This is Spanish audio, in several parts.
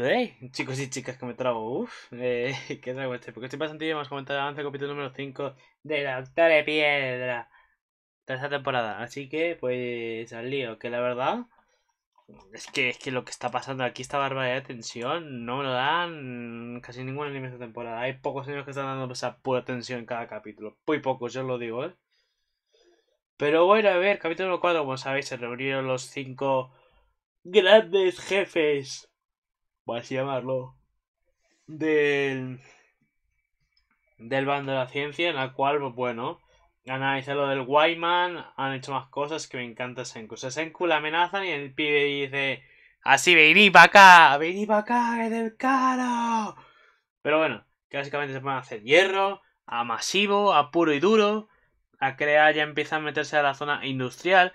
Eh, chicos, y chicas que me trago, uff, eh, que trago este, porque estoy bastante bien, hemos comentado avance el capítulo número 5 de la Doctora de Piedra, esta temporada, así que pues al lío, que la verdad es que es que lo que está pasando aquí, está barbaridad de tensión, no me lo dan casi ningún anime esta temporada, hay pocos años que están dando esa pura tensión en cada capítulo, muy pocos, yo lo digo, ¿eh? Pero bueno, a ver, capítulo 4, como sabéis, se reunieron los 5... Cinco grandes jefes, Voy así llamarlo, del, del bando de la ciencia, en la cual, pues bueno, han analizado lo del Wyman, han hecho más cosas que me encanta Senku. O Senku la amenazan y el pibe dice, así, vení para acá, vení para acá, es del caro. Pero bueno, básicamente se van hacer hierro, a masivo, a puro y duro, a crear, ya empiezan a meterse a la zona industrial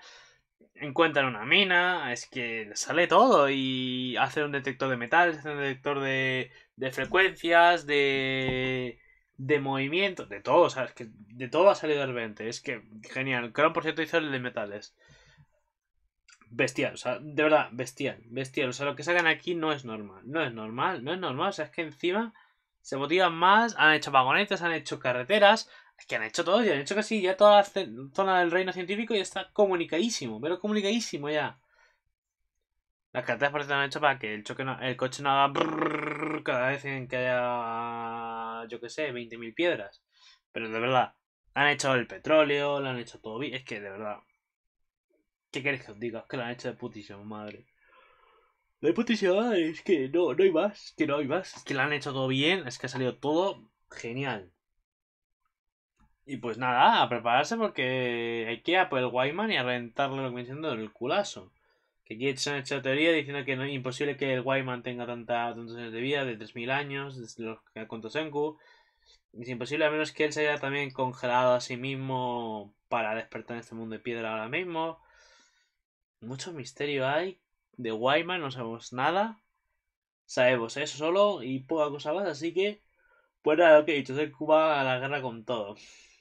encuentran una mina, es que sale todo y hace un detector de metales, un detector de, frecuencias, de, de de todo, es Que de todo ha salido el 20, es que genial. creo, por cierto, hizo el de metales. Bestial, o sea, de verdad, bestial, bestial. O sea, lo que sacan aquí no es normal, no es normal, no es normal, o sea, es que encima se motivan más, han hecho vagonetas, han hecho carreteras, es que han hecho todo, ya han hecho casi ya toda la zona del reino científico y está comunicadísimo, pero comunicadísimo ya. Las carreteras han hecho para que el, choque el coche no haga cada vez que haya, yo que sé, 20.000 piedras. Pero de verdad, han hecho el petróleo, lo han hecho todo bien. Es que de verdad, ¿qué queréis que os diga? Es que lo han hecho de putísima madre. De putísima, madre, es que no, no hay más, que no hay más. Es que lo han hecho todo bien, es que ha salido todo genial. Y pues nada, a prepararse porque hay que ir a por el Wyman y a reventarle lo que viene siendo el culazo. Que aquí se han hecho teoría diciendo que no es imposible que el Wyman tenga tanta, tantos años de vida, de 3.000 años, desde los que contó Senku. Es imposible a menos que él se haya también congelado a sí mismo para despertar en este mundo de piedra ahora mismo. Mucho misterio hay. De Wyman no sabemos nada. Sabemos eso solo y poca cosa más, así que... Pues nada, lo que he va a la guerra con todo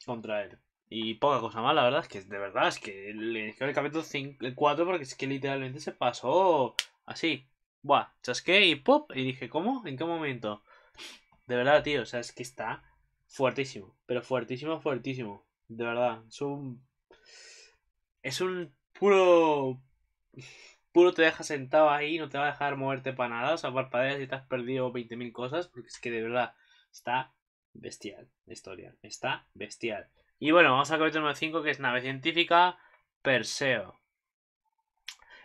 contra él. Y poca cosa más, la verdad, es que de verdad, es que le dije el capítulo 4 porque es que literalmente se pasó así. Buah, chasqué y pop. Y dije, ¿cómo? ¿En qué momento? De verdad, tío, o sea, es que está fuertísimo. Pero fuertísimo, fuertísimo. De verdad, es un... Es un puro... Puro te deja sentado ahí, no te va a dejar moverte para nada. O sea, parpadeas y te has perdido 20.000 cosas. Porque es que de verdad, está bestial la historia. Está bestial. Y bueno, vamos a capítulo número 5, que es nave científica Perseo.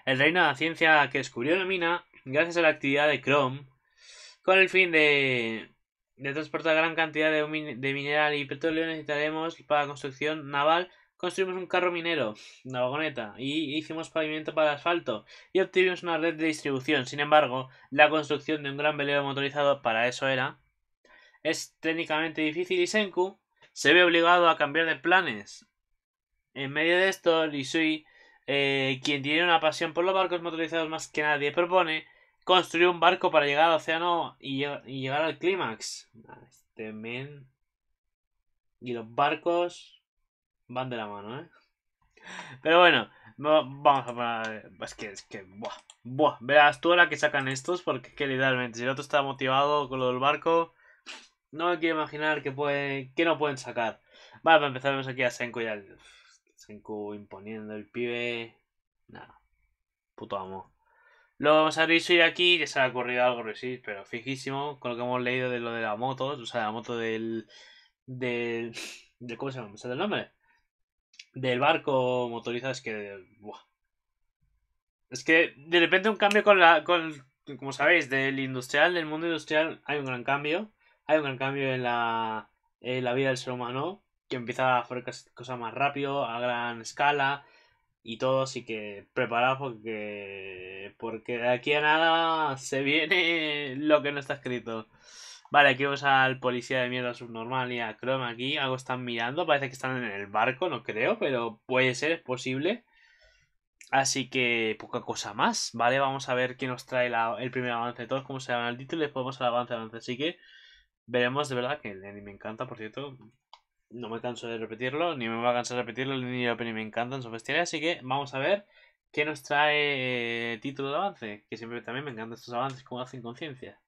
El reino de la ciencia que descubrió la mina gracias a la actividad de Chrome, con el fin de, transportar gran cantidad de, mineral y petróleo necesitaremos para la construcción naval. Construimos un carro minero, una vagoneta, y hicimos pavimento para asfalto, y obtuvimos una red de distribución. Sin embargo, la construcción de un gran velero motorizado, para eso era, es técnicamente difícil y Senku se ve obligado a cambiar de planes. En medio de esto, Lisui, eh, quien tiene una pasión por los barcos motorizados más que nadie, propone construir un barco para llegar al océano y, llegar al clímax. Este Y los barcos van de la mano, ¿eh? Pero bueno, vamos a ver Es que, es que, buah, buah. Verás tú la que sacan estos, porque que literalmente, si el otro está motivado con lo del barco, no me quiero imaginar que, puede que no pueden sacar. Vale, para empezar vemos aquí a Senku y al... Senku imponiendo el pibe. Nada. Puto amo. Luego vamos a subir aquí, que se ha ocurrido algo sí pero fijísimo, con lo que hemos leído de lo de la moto, o sea, la moto del... del... De, ¿Cómo se llama? ¿Me sale el nombre? Del barco motorizado, es que... Es que de repente un cambio con la... Con, como sabéis, del industrial, del mundo industrial, hay un gran cambio hay un gran cambio en la, vida del ser humano, que empieza a hacer cosas más rápido, a gran escala y todo, así que preparados porque, porque de aquí a nada se viene lo que no está escrito. Vale, aquí vamos al policía de mierda subnormal y a Chrome aquí. Algo están mirando, parece que están en el barco, no creo, pero puede ser, es posible. Así que poca cosa más, ¿vale? Vamos a ver qué nos trae el primer avance de todos, cómo se llama el título, y después vamos al avance, avance. Así que Veremos de verdad que el anime me encanta, por cierto. No me canso de repetirlo, ni me va a cansar de repetirlo, ni el anime me encanta en su festival. Así que vamos a ver qué nos trae eh, título de avance, que siempre también me encantan estos avances como hacen conciencia.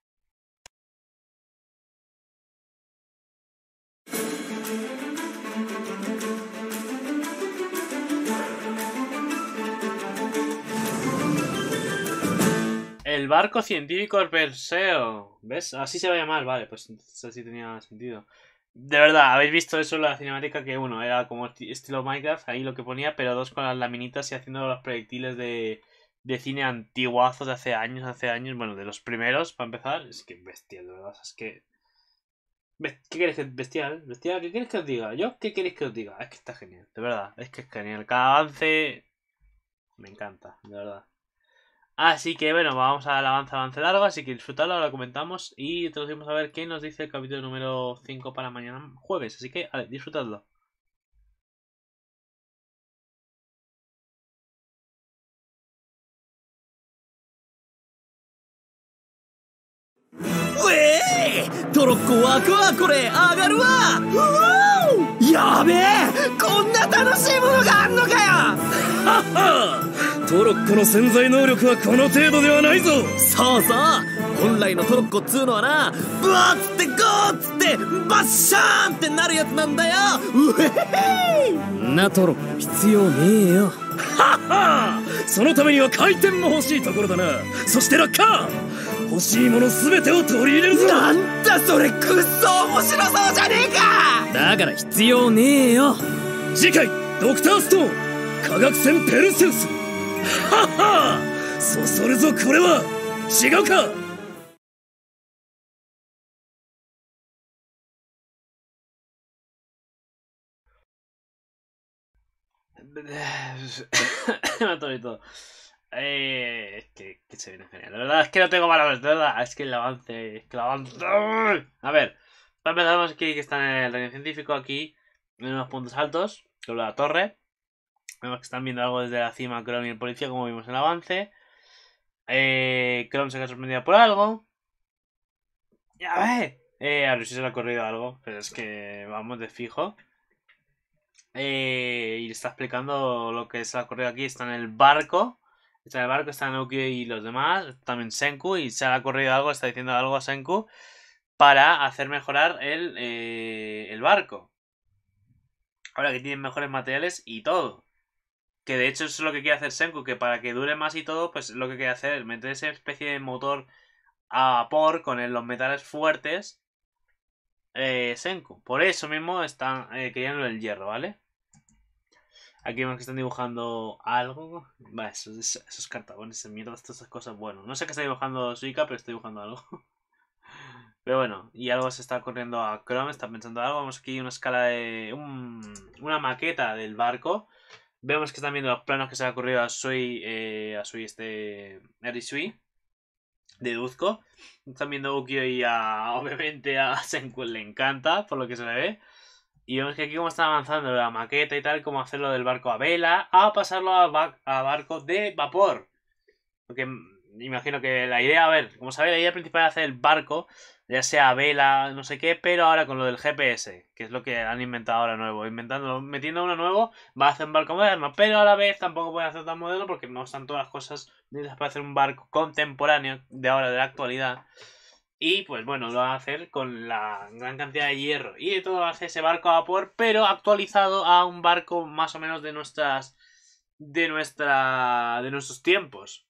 El barco científico Perseo. ¿Ves? Así se va a llamar, vale, pues así tenía sentido. De verdad, habéis visto eso en la cinemática que uno era como estilo Minecraft, ahí lo que ponía, pero dos con las laminitas y haciendo los proyectiles de, cine antiguazos de hace años, hace años, bueno, de los primeros, para empezar. Es que bestial, de verdad, es que... ¿Qué queréis que bestial? ¿Qué que os diga? ¿Yo qué queréis que os diga? Es que está genial, de verdad, es que es genial. Cada avance me encanta, de verdad. Así que bueno, vamos al avance, avance largo, así que disfrutadlo, ahora comentamos y traducimos a ver qué nos dice el capítulo número 5 para mañana jueves, así que a ver, disfrutadlo. ¡Core! ¡Agaru トロッコの潜在能力はこの程度ではないぞそうそう本来のトロッコっつうのはなブワッつってゴーっつってバッシャーンってなるやつなんだよウヘヘなトロ必要ねえよははそのためには回転も欲しいところだなそして落下欲しいもの全てを取り入れるぞなんだそれくっそ面白そうじゃねえかだから必要ねえよ次回ドクターストーン科学船ペルセウスははそそるぞこれは違うか Me atorito. Eh, es que, que, se viene genial. La verdad es que no tengo palabras, de verdad. Es que el avance, es que el avance. A ver, para empezar, que, que está en el reino científico aquí, en unos puntos altos, con la torre. Vemos que están viendo algo desde la cima Kron y el policía, como vimos en el avance. Eh, se queda sorprendido por algo. Ya ve. Eh, a si se le ha corrido algo, pero es que vamos de fijo. Eh, y le está explicando lo que se le ha corrido aquí. Está en el barco. Está en el barco, está Naokyo y los demás. También Senku. Y se le ha corrido algo, está diciendo algo a Senku. Para hacer mejorar el, eh, el barco. Ahora que tienen mejores materiales y todo. Que de hecho es lo que quiere hacer Senku, que para que dure más y todo, pues lo que quiere hacer es meter esa especie de motor a vapor con los metales fuertes eh, Senku. Por eso mismo están creando eh, el hierro, ¿vale? Aquí vemos que están dibujando algo. Vale, esos, esos cartabones, mierdas, todas esas cosas. Bueno, no sé qué está dibujando Suika, pero está dibujando algo. Pero bueno, y algo se está corriendo a Chrome, está pensando algo. Vamos aquí una escala de. una maqueta del barco. Vemos que están viendo los planos que se ha ocurrido a Sui, eh, a Sui este, Erisui. Deduzco. Están viendo a y a, obviamente a Senku, le encanta, por lo que se le ve. Y vemos que aquí como está avanzando la maqueta y tal, como hacerlo del barco a vela, a pasarlo a, a barco de vapor. Porque imagino que la idea, a ver, como sabéis, la idea principal es hacer el barco, ya sea vela, no sé qué, pero ahora con lo del GPS, que es lo que han inventado ahora nuevo. Inventando, metiendo uno nuevo, va a hacer un barco moderno, pero a la vez tampoco puede hacer tan moderno porque no están todas las cosas necesarias para hacer un barco contemporáneo de ahora, de la actualidad. Y pues bueno, lo va a hacer con la gran cantidad de hierro y de todo va a hacer ese barco a vapor, pero actualizado a un barco más o menos de nuestras. de nuestra. de nuestros tiempos.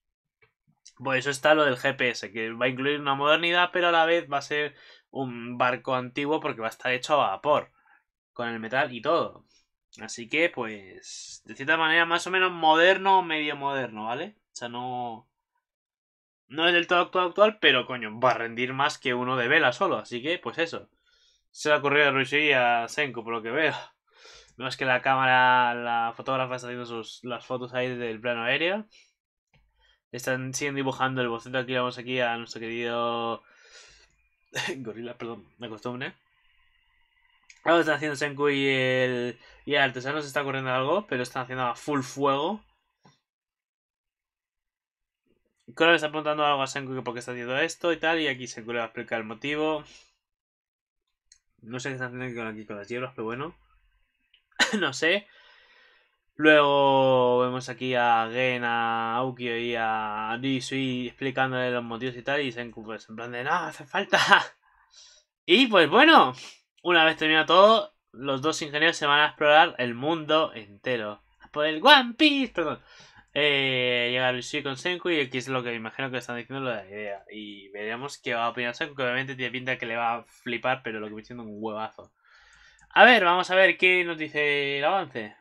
Pues eso está lo del GPS, que va a incluir una modernidad, pero a la vez va a ser un barco antiguo porque va a estar hecho a vapor, con el metal y todo. Así que, pues, de cierta manera, más o menos moderno o medio moderno, ¿vale? O sea, no. No es del todo actual, actual, pero coño, va a rendir más que uno de vela solo. Así que, pues eso. Se le ha ocurrido a Ruiz y a Senko, por lo que veo. Vemos que la cámara, la fotógrafa está haciendo sus, las fotos ahí del plano aéreo. Están, siguiendo dibujando el boceto. Aquí vamos aquí a nuestro querido gorila, perdón, me costumbre. Ahora están haciendo Senku y el, y el artesano se está corriendo algo, pero están haciendo a full fuego. Koro le está preguntando algo a Senku que por qué está haciendo esto y tal, y aquí Senku le va a explicar el motivo. No sé qué están haciendo aquí con las hierbas, pero bueno. no sé. Luego vemos aquí a Gen, a Aukio y a Disui explicándole los motivos y tal. Y Senku pues, en plan de, no, hace falta. Y pues bueno, una vez terminado todo, los dos ingenieros se van a explorar el mundo entero. Por el One Piece, perdón. Eh, llega con Senku y aquí es lo que me imagino que están diciendo de la idea. Y veremos qué va a opinar Senku, que obviamente tiene pinta que le va a flipar, pero lo que me siento un huevazo. A ver, vamos a ver qué nos dice el avance.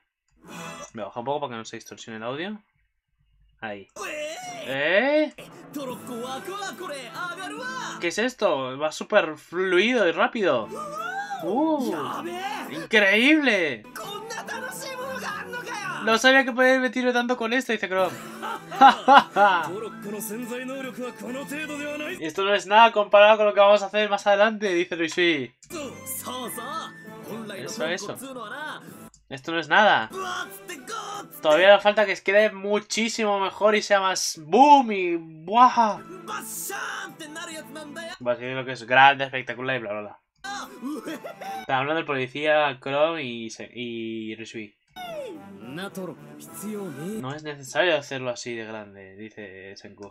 Me bajo un poco para que no se distorsione el audio. Ahí. ¿Eh? ¿Qué es esto? Va súper fluido y rápido. Uh, ¡Increíble! No sabía que podía divertirme tanto con esto, dice Chrome. esto no es nada comparado con lo que vamos a hacer más adelante, dice Luisui. Eso, eso. Esto no es nada. Todavía le falta que quede muchísimo mejor y sea más boom y ¡buah! Va a ser lo que es grande, espectacular y bla bla bla. Está hablando del policía, Chrome y, y Rishui. No es necesario hacerlo así de grande, dice Senku.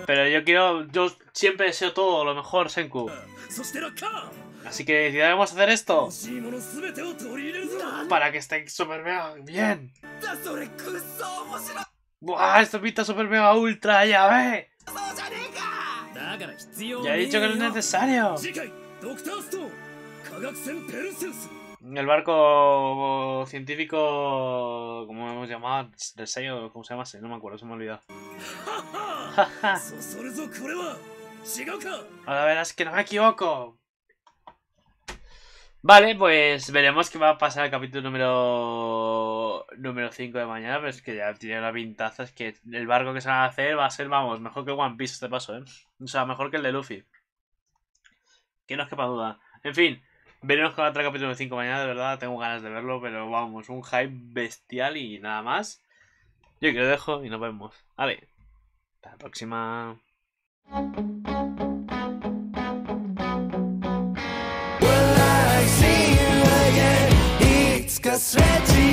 Pero yo quiero... Yo siempre deseo todo lo mejor, Senku. Así que decidamos hacer esto. Para que esté super mega bien. Buah, esto pinta super mega ultra, ya ve. Ya he dicho que no es necesario. El barco científico, como hemos llamado, del ¿cómo se llama? No me acuerdo, se me ha olvidado. Ahora verás que no me equivoco. Vale, pues veremos qué va a pasar el capítulo número número 5 de mañana, pero es que ya tiene la pintaza, es que el barco que se va a hacer va a ser, vamos, mejor que One Piece este paso, ¿eh? O sea, mejor que el de Luffy. Que no que quepa duda. En fin, veremos con otro capítulo 5 mañana, de verdad, tengo ganas de verlo, pero vamos, un hype bestial y nada más. Yo que lo dejo y nos vemos. Vale, hasta la próxima. sve ti